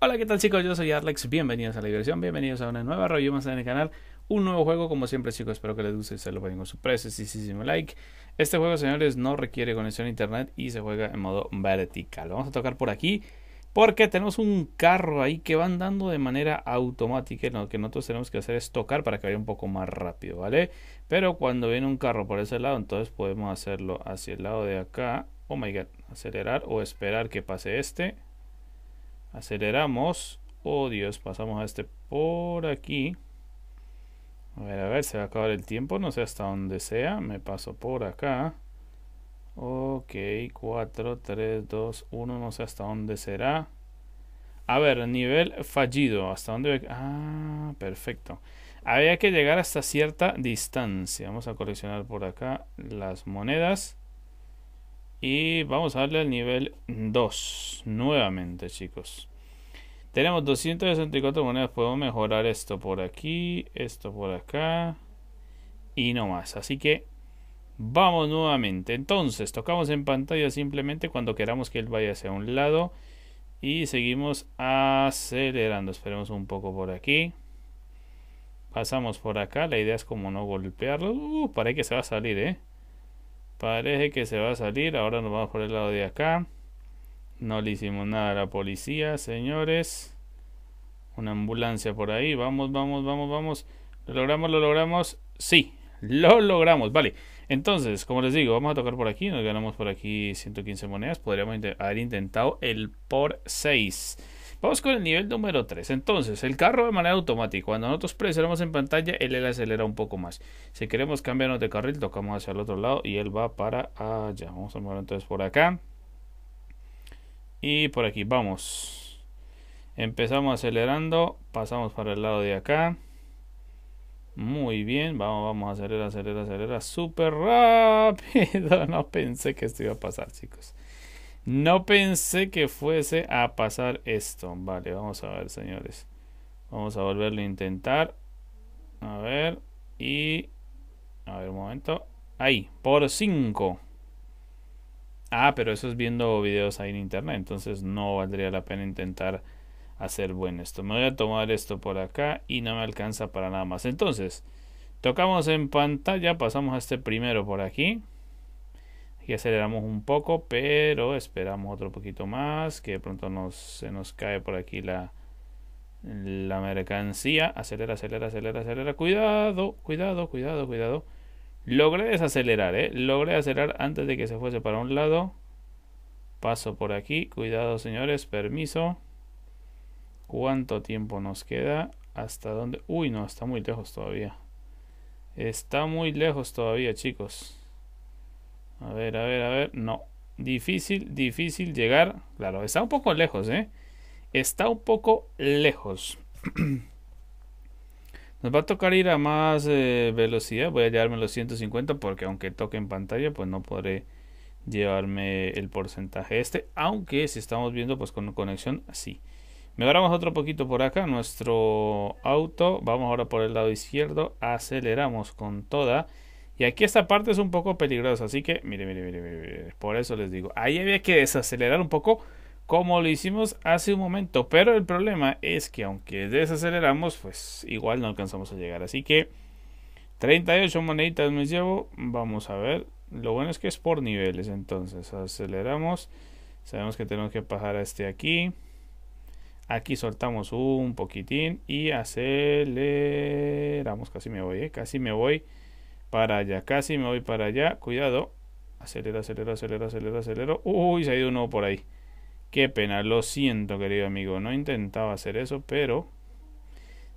Hola, ¿qué tal chicos? Yo soy Arlex, bienvenidos a la diversión, bienvenidos a una nueva review más en el canal, un nuevo juego, como siempre chicos, espero que les guste se lo vengo con su precio, sí, sí, sí, like. Este juego, señores, no requiere conexión a internet y se juega en modo vertical. vamos a tocar por aquí porque tenemos un carro ahí que va andando de manera automática, lo que nosotros tenemos que hacer es tocar para que vaya un poco más rápido, ¿vale? Pero cuando viene un carro por ese lado, entonces podemos hacerlo hacia el lado de acá, oh my god, acelerar o esperar que pase este Aceleramos. Oh Dios, pasamos a este por aquí. A ver, a ver, se va a acabar el tiempo. No sé hasta dónde sea. Me paso por acá. Ok, 4, 3, 2, 1. No sé hasta dónde será. A ver, nivel fallido. ¿Hasta dónde? Ah, perfecto. Había que llegar hasta cierta distancia. Vamos a coleccionar por acá las monedas. Y vamos a darle al nivel 2. Nuevamente, chicos. Tenemos 264 monedas. Podemos mejorar esto por aquí. Esto por acá. Y no más. Así que vamos nuevamente. Entonces, tocamos en pantalla simplemente cuando queramos que él vaya hacia un lado. Y seguimos acelerando. Esperemos un poco por aquí. Pasamos por acá. La idea es como no golpearlo. Uh, para que se va a salir, ¿eh? Parece que se va a salir. Ahora nos vamos por el lado de acá. No le hicimos nada a la policía, señores. Una ambulancia por ahí. Vamos, vamos, vamos, vamos. ¿Lo logramos? ¿Lo logramos? Sí, lo logramos. Vale. Entonces, como les digo, vamos a tocar por aquí. Nos ganamos por aquí 115 monedas. Podríamos haber intentado el por seis. Vamos con el nivel número 3. Entonces, el carro de manera automática. Cuando nosotros presionamos en pantalla, él acelera un poco más. Si queremos cambiarnos de carril, tocamos hacia el otro lado y él va para allá. Vamos a mover entonces por acá. Y por aquí, vamos. Empezamos acelerando. Pasamos para el lado de acá. Muy bien, vamos, vamos, acelerar, acelera, acelera. Súper rápido. No pensé que esto iba a pasar, chicos. No pensé que fuese a pasar esto. Vale, vamos a ver, señores. Vamos a volverlo a intentar. A ver. Y... A ver, un momento. Ahí, por 5. Ah, pero eso es viendo videos ahí en internet. Entonces no valdría la pena intentar hacer buen esto. Me voy a tomar esto por acá y no me alcanza para nada más. Entonces, tocamos en pantalla. Pasamos a este primero por aquí aceleramos un poco, pero esperamos otro poquito más, que de pronto nos, se nos cae por aquí la, la mercancía. Acelera, acelera, acelera, acelera. Cuidado, cuidado, cuidado, cuidado. Logré desacelerar, ¿eh? Logré acelerar antes de que se fuese para un lado. Paso por aquí. Cuidado, señores. Permiso. ¿Cuánto tiempo nos queda? ¿Hasta dónde? Uy, no, está muy lejos todavía. Está muy lejos todavía, chicos. A ver, a ver, a ver. No. Difícil, difícil llegar. Claro, está un poco lejos, ¿eh? Está un poco lejos. Nos va a tocar ir a más eh, velocidad. Voy a llevarme los 150 porque aunque toque en pantalla, pues no podré llevarme el porcentaje este. Aunque si estamos viendo pues con conexión, sí. Mejoramos otro poquito por acá. Nuestro auto. Vamos ahora por el lado izquierdo. Aceleramos con toda. Y aquí esta parte es un poco peligrosa, así que mire, mire, mire, mire, por eso les digo, ahí había que desacelerar un poco como lo hicimos hace un momento, pero el problema es que aunque desaceleramos, pues igual no alcanzamos a llegar, así que 38 moneditas me llevo, vamos a ver, lo bueno es que es por niveles, entonces aceleramos, sabemos que tenemos que pasar a este aquí, aquí soltamos un poquitín y aceleramos, casi me voy, ¿eh? casi me voy para allá. Casi me voy para allá. Cuidado. Acelero, acelero, acelero, acelero, acelero. Uy, se ha ido uno por ahí. Qué pena, lo siento, querido amigo. No intentaba hacer eso, pero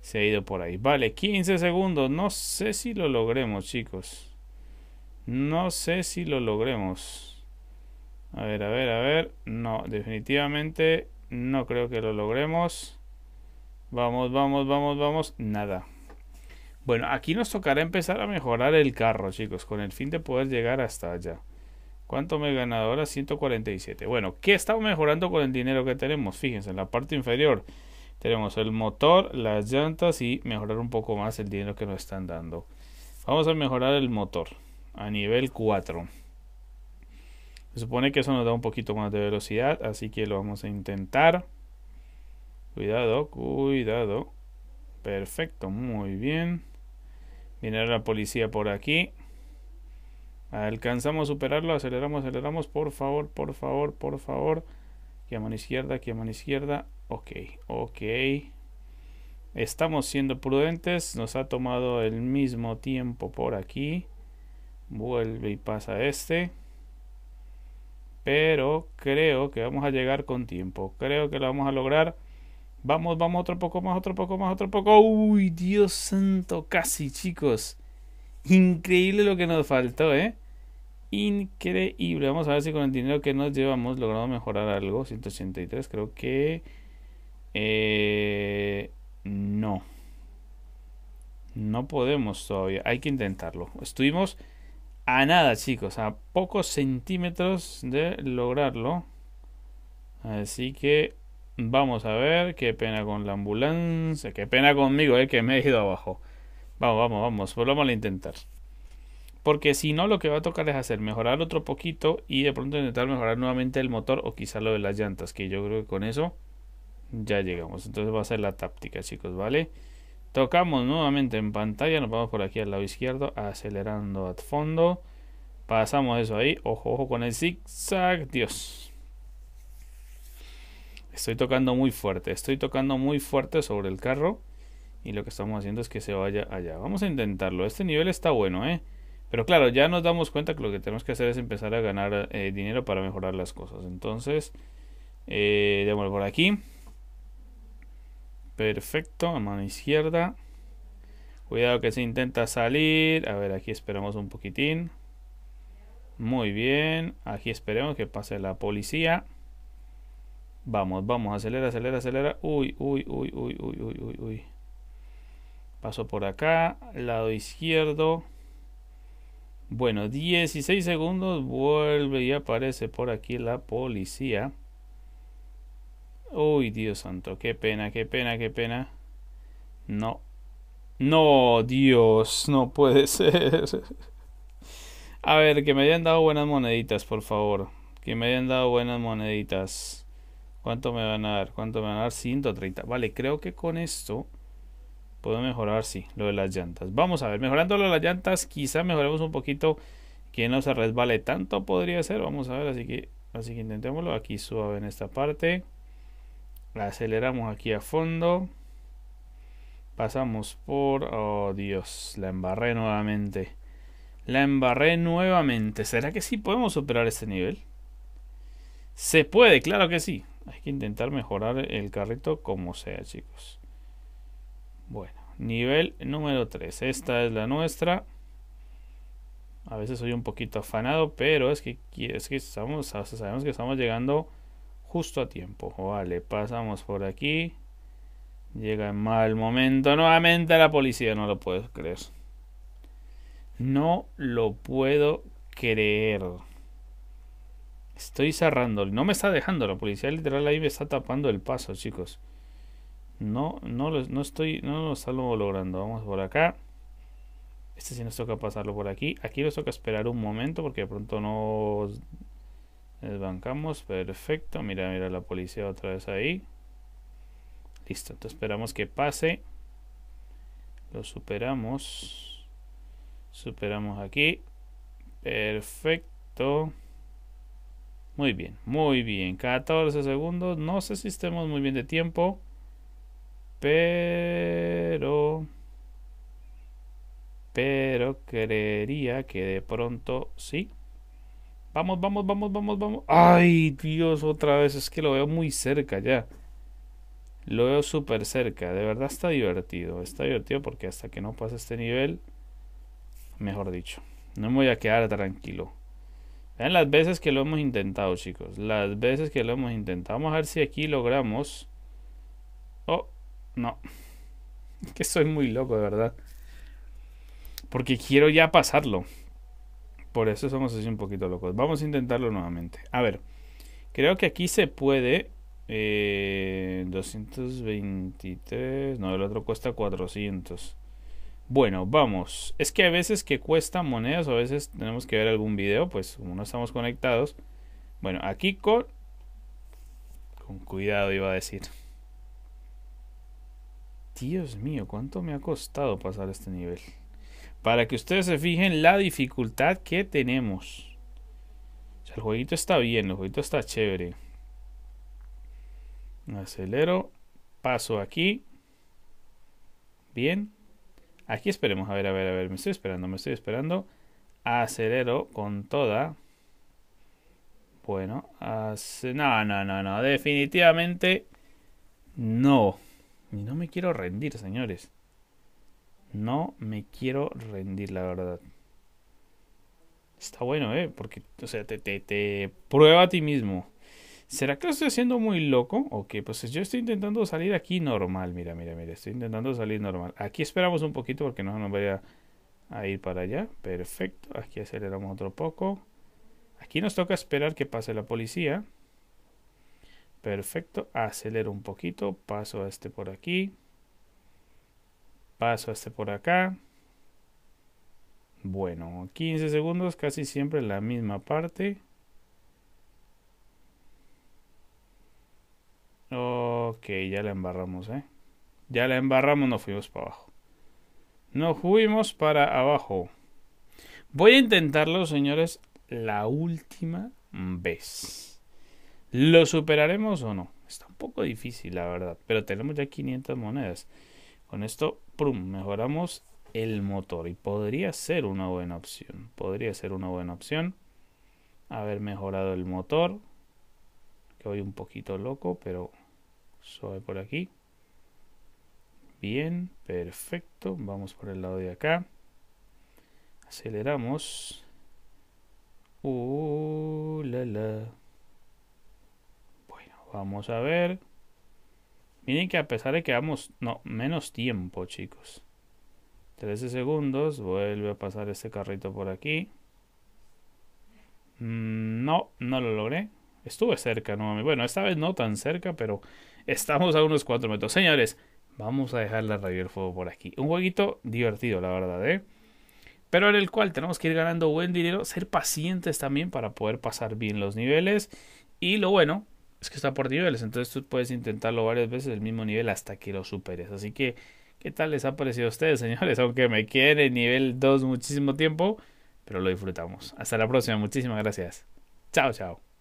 se ha ido por ahí. Vale, 15 segundos. No sé si lo logremos, chicos. No sé si lo logremos. A ver, a ver, a ver. No, definitivamente no creo que lo logremos. Vamos, vamos, vamos, vamos. Nada. Bueno, aquí nos tocará empezar a mejorar el carro, chicos, con el fin de poder llegar hasta allá. ¿Cuánto me he ganado ahora? 147. Bueno, ¿qué estamos mejorando con el dinero que tenemos? Fíjense, en la parte inferior tenemos el motor, las llantas y mejorar un poco más el dinero que nos están dando. Vamos a mejorar el motor a nivel 4. Se supone que eso nos da un poquito más de velocidad, así que lo vamos a intentar. Cuidado, cuidado. Perfecto, muy bien. Viene la policía por aquí. Alcanzamos a superarlo, aceleramos, aceleramos. Por favor, por favor, por favor. Aquí a mano izquierda, aquí a mano izquierda. Ok, ok. Estamos siendo prudentes. Nos ha tomado el mismo tiempo por aquí. Vuelve y pasa este. Pero creo que vamos a llegar con tiempo. Creo que lo vamos a lograr. Vamos, vamos, otro poco más, otro poco más, otro poco. Uy, Dios santo, casi, chicos. Increíble lo que nos faltó, ¿eh? Increíble. Vamos a ver si con el dinero que nos llevamos logramos mejorar algo. 183, creo que... Eh, no. No podemos todavía. Hay que intentarlo. Estuvimos a nada, chicos. A pocos centímetros de lograrlo. Así que Vamos a ver, qué pena con la ambulancia, qué pena conmigo, eh, que me he ido abajo. Vamos, vamos, vamos, volvamos a intentar. Porque si no, lo que va a tocar es hacer mejorar otro poquito y de pronto intentar mejorar nuevamente el motor o quizá lo de las llantas, que yo creo que con eso ya llegamos. Entonces va a ser la táctica, chicos, ¿vale? Tocamos nuevamente en pantalla, nos vamos por aquí al lado izquierdo, acelerando a fondo. Pasamos eso ahí, ojo, ojo con el zigzag, Dios. Estoy tocando muy fuerte, estoy tocando muy fuerte sobre el carro y lo que estamos haciendo es que se vaya allá. Vamos a intentarlo. Este nivel está bueno, ¿eh? Pero claro, ya nos damos cuenta que lo que tenemos que hacer es empezar a ganar eh, dinero para mejorar las cosas. Entonces, eh, por aquí. Perfecto, a mano izquierda. Cuidado que se intenta salir. A ver, aquí esperamos un poquitín. Muy bien. Aquí esperemos que pase la policía. Vamos, vamos, acelera, acelera, acelera. Uy, uy, uy, uy, uy, uy, uy, uy. Paso por acá, lado izquierdo. Bueno, 16 segundos, vuelve y aparece por aquí la policía. Uy, Dios santo, qué pena, qué pena, qué pena. No. No, Dios, no puede ser. A ver, que me hayan dado buenas moneditas, por favor. Que me hayan dado buenas moneditas. ¿Cuánto me van a dar? ¿Cuánto me van a dar? 130. Vale, creo que con esto puedo mejorar, sí, lo de las llantas. Vamos a ver, mejorando las llantas, quizá mejoremos un poquito que no se resbale tanto, podría ser. Vamos a ver, así que, así que intentémoslo. Aquí suave en esta parte. La aceleramos aquí a fondo. Pasamos por... Oh, Dios, la embarré nuevamente. La embarré nuevamente. ¿Será que sí podemos superar este nivel? Se puede, claro que sí que intentar mejorar el carrito como sea, chicos. Bueno, nivel número 3. Esta es la nuestra. A veces soy un poquito afanado, pero es que, que estamos, sabemos que estamos llegando justo a tiempo. Vale, pasamos por aquí. Llega en mal momento. Nuevamente la policía, no lo puedo creer. No lo puedo creer. Estoy cerrando. No me está dejando. La policía literal ahí me está tapando el paso, chicos. No, no, no estoy, no lo estamos logrando. Vamos por acá. Este sí nos toca pasarlo por aquí. Aquí nos toca esperar un momento porque de pronto nos desbancamos. Perfecto. Mira, mira la policía otra vez ahí. Listo. Entonces esperamos que pase. Lo superamos. Superamos aquí. Perfecto. Muy bien, muy bien. 14 segundos. No sé si estemos muy bien de tiempo. Pero... Pero creería que de pronto sí. Vamos, vamos, vamos, vamos, vamos. Ay, Dios, otra vez. Es que lo veo muy cerca ya. Lo veo súper cerca. De verdad está divertido. Está divertido porque hasta que no pase este nivel, mejor dicho, no me voy a quedar tranquilo. Vean las veces que lo hemos intentado, chicos. Las veces que lo hemos intentado. Vamos a ver si aquí logramos. Oh, no. que soy muy loco, de verdad. Porque quiero ya pasarlo. Por eso somos así un poquito locos. Vamos a intentarlo nuevamente. A ver. Creo que aquí se puede. 223. Eh, no, el otro cuesta 400. Bueno, vamos. Es que a veces que cuesta monedas, o a veces tenemos que ver algún video, pues como no estamos conectados. Bueno, aquí con... Con cuidado iba a decir. Dios mío, ¿cuánto me ha costado pasar este nivel? Para que ustedes se fijen la dificultad que tenemos. O sea, el jueguito está bien, el jueguito está chévere. Acelero, paso aquí. Bien. Aquí esperemos, a ver, a ver, a ver, me estoy esperando, me estoy esperando. Acelero con toda. Bueno, no, no, no, no, definitivamente no. Y no me quiero rendir, señores. No me quiero rendir, la verdad. Está bueno, ¿eh? Porque, o sea, te, te, te prueba a ti mismo. ¿Será que lo estoy haciendo muy loco? Ok, pues yo estoy intentando salir aquí normal. Mira, mira, mira. Estoy intentando salir normal. Aquí esperamos un poquito porque no nos vaya a ir para allá. Perfecto. Aquí aceleramos otro poco. Aquí nos toca esperar que pase la policía. Perfecto. Acelero un poquito. Paso a este por aquí. Paso a este por acá. Bueno, 15 segundos, casi siempre la misma parte. Que ya la embarramos, ¿eh? Ya la embarramos, nos fuimos para abajo. Nos fuimos para abajo. Voy a intentarlo, señores, la última vez. ¿Lo superaremos o no? Está un poco difícil, la verdad. Pero tenemos ya 500 monedas. Con esto, prum, mejoramos el motor. Y podría ser una buena opción. Podría ser una buena opción. Haber mejorado el motor. Que voy un poquito loco, pero Suave por aquí. Bien, perfecto. Vamos por el lado de acá. Aceleramos. Uh, la, Bueno, vamos a ver. Miren que a pesar de que vamos... No, menos tiempo, chicos. 13 segundos. Vuelve a pasar este carrito por aquí. Mm, no, no lo logré. Estuve cerca nuevamente. Bueno, esta vez no tan cerca, pero Estamos a unos 4 metros. Señores, vamos a dejar la radio del fuego por aquí. Un jueguito divertido, la verdad, ¿eh? Pero en el cual tenemos que ir ganando buen dinero, ser pacientes también para poder pasar bien los niveles. Y lo bueno es que está por niveles, entonces tú puedes intentarlo varias veces el mismo nivel hasta que lo superes. Así que, ¿qué tal les ha parecido a ustedes, señores? Aunque me quede nivel 2 muchísimo tiempo, pero lo disfrutamos. Hasta la próxima, muchísimas gracias. Chao, chao.